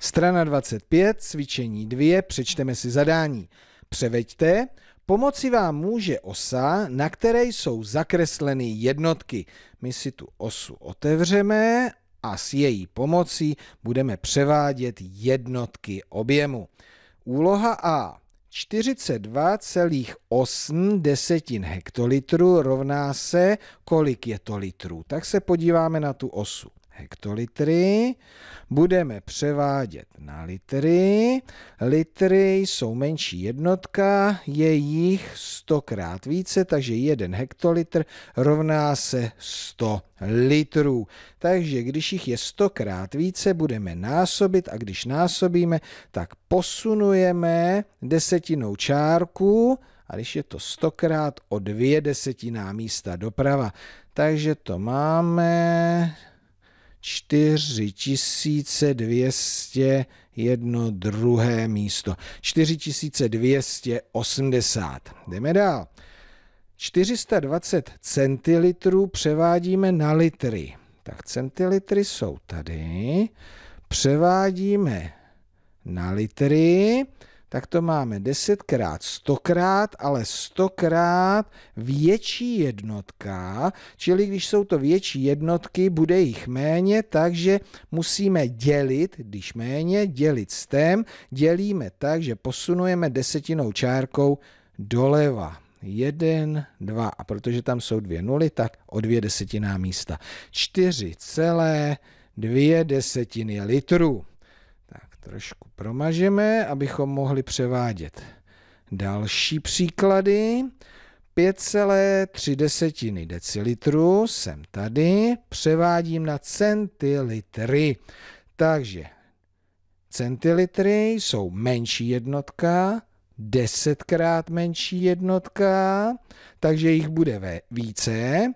Strana 25, cvičení 2, přečteme si zadání. Převeďte, pomoci vám může osa, na které jsou zakresleny jednotky. My si tu osu otevřeme a s její pomocí budeme převádět jednotky objemu. Úloha A. 42,8 desetin hektolitru rovná se, kolik je to litrů. Tak se podíváme na tu osu hektolitry, budeme převádět na litry. Litry jsou menší jednotka, je jich 100 krát více, takže jeden hektolitr rovná se 100 litrů. Takže když jich je 100 krát více, budeme násobit a když násobíme, tak posunujeme desetinou čárku, a když je to stokrát o dvě desetiná místa doprava. Takže to máme 4200 jedno druhé místo. 4280. Jdeme dál. 420 centilitrů převádíme na litry. Tak centilitry jsou tady. Převádíme na litry tak to máme 10 krát 100 krát, ale 100 krát větší jednotka, čili když jsou to větší jednotky, bude jich méně, takže musíme dělit, když méně, dělit s tém, dělíme tak, že posunujeme desetinou čárkou doleva. 1, 2 a protože tam jsou dvě nuly, tak o dvě desetiná místa. 4,2 desetiny litrů trošku promažeme, abychom mohli převádět další příklady. 5,3 desetiny decilitru jsem tady, převádím na centilitry. Takže centilitry jsou menší jednotka, desetkrát menší jednotka, takže jich bude více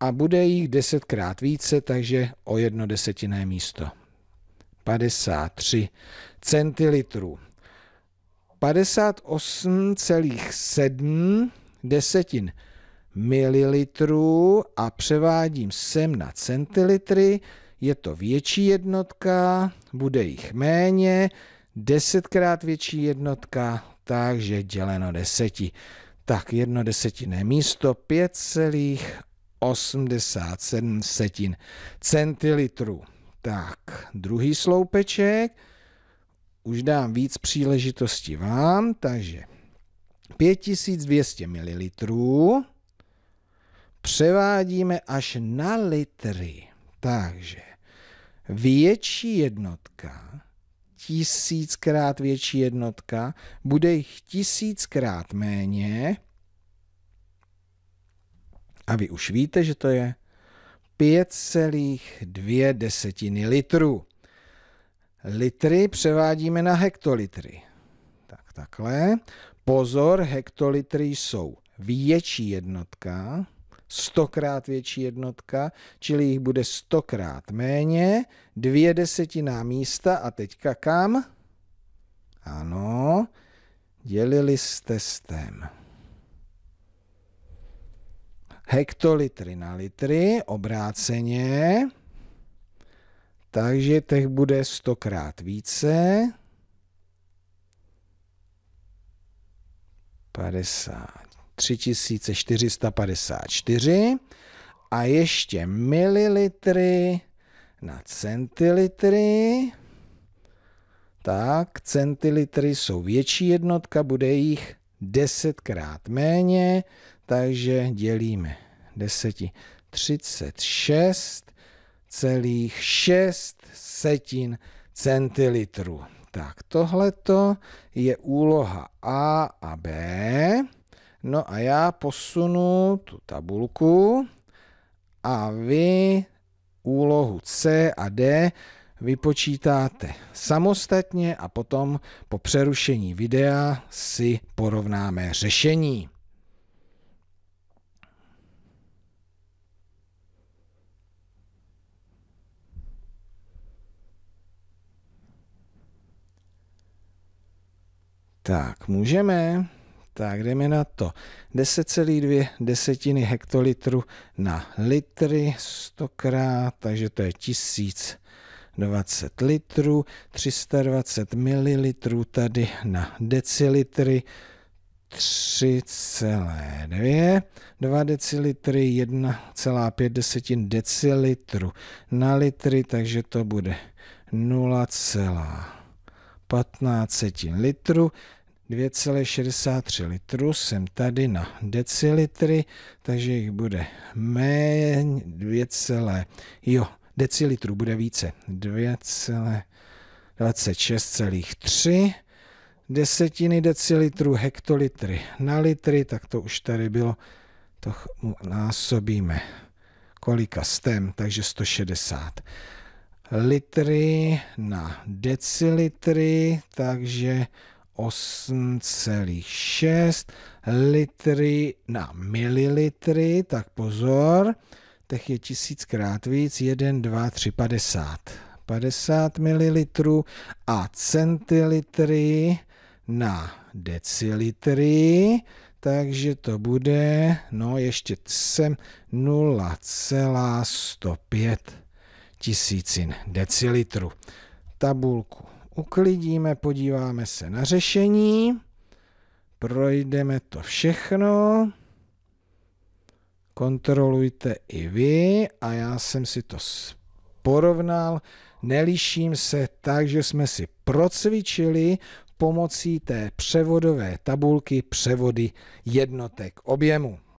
a bude jich desetkrát více, takže o jedno desetinné místo. 53 centilitrů. 58,7 desetin mililitrů a převádím sem na centilitry, je to větší jednotka, bude jich méně, desetkrát větší jednotka, takže děleno deseti. Tak jedno desetinné místo 5,87 centilitrů. Tak, druhý sloupeček. Už dám víc příležitosti vám, takže 5200 ml převádíme až na litry. Takže větší jednotka, tisíckrát větší jednotka, bude jich tisíckrát méně. A vy už víte, že to je 5,2 desetiny litru. Litry převádíme na hektolitry. Tak takhle. Pozor, hektolitry jsou větší jednotka, stokrát větší jednotka, čili jich bude stokrát méně, dvě desetiná místa a teďka kam? Ano, dělili s testem hektolitry na litry, obráceně. Takže teh bude stokrát více. 50. 3454 a ještě mililitry na centilitry. Tak, centilitry jsou větší jednotka, bude jich desetkrát méně, takže dělíme deseti 36 celých 6 setin centilitru. Tak tohleto je úloha A a B. No a já posunu tu tabulku a vy úlohu C a D vypočítáte samostatně a potom po přerušení videa si porovnáme řešení. Tak, můžeme. Tak, jdeme na to. 10,2 desetiny hektolitru na litry, 100 krát, takže to je 1020 litrů, 320 ml tady na decilitry, 3,2, 2 decilitry, 1,5 desetin decilitru na litry, takže to bude 0,15 litru. 2,63 litru. Jsem tady na decilitry, takže jich bude méně 2, jo, decilitru bude více. 2,26,3 desetiny decilitru, hektolitry na litry, tak to už tady bylo, to násobíme kolika stem, takže 160 litry na decilitry, takže 8,6 litry na mililitry, tak pozor, těch je tisíckrát víc, 1, 2, 3, 50. 50 mililitrů a centilitry na decilitry, takže to bude, no ještě sem 0,105 tisícin decilitru. Tabulku uklidíme, podíváme se na řešení, projdeme to všechno, kontrolujte i vy a já jsem si to porovnal, nelíším se tak, že jsme si procvičili pomocí té převodové tabulky převody jednotek objemu.